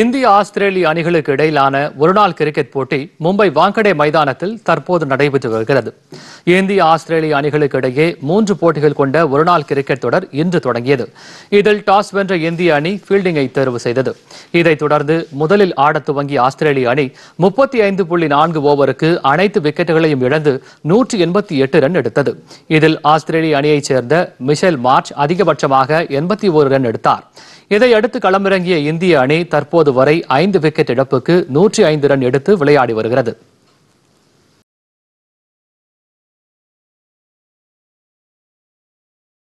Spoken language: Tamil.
இந்திய ஆஸ்திரேலிய அணிகளுக்கு இடையிலான ஒருநாள் கிரிக்கெட் போட்டி மும்பை வாங்கடே மைதானத்தில் தற்போது நடைபெற்று வருகிறது இந்திய ஆஸ்திரேலிய அணிகளுக்கு இடையே மூன்று போட்டிகள் கொண்ட ஒருநாள் கிரிக்கெட் தொடர் இன்று தொடங்கியது இதில் டாஸ் வென்ற இந்திய அணி ஃபீல்டிங்கை தேர்வு செய்தது இதைத் தொடர்ந்து முதலில் ஆட துவங்கிய ஆஸ்திரேலிய அணி முப்பத்தி ஐந்து புள்ளி நான்கு ஓவருக்கு அனைத்து விக்கெட்டுகளையும் இழந்து நூற்றி எண்பத்தி எட்டு ரன் எடுத்தது இதில் ஆஸ்திரேலிய அணியைச் சேர்ந்த மிஷேல் மார்ச் அதிகபட்சமாக எண்பத்தி ஒரு ரன் எடுத்தார் இதையடுத்து களமிறங்கிய இந்திய அணி தற்போது வரை ஐந்து விக்கெட் இழப்புக்கு நூற்றி ஐந்து ரன் எடுத்து விளையாடி வருகிறது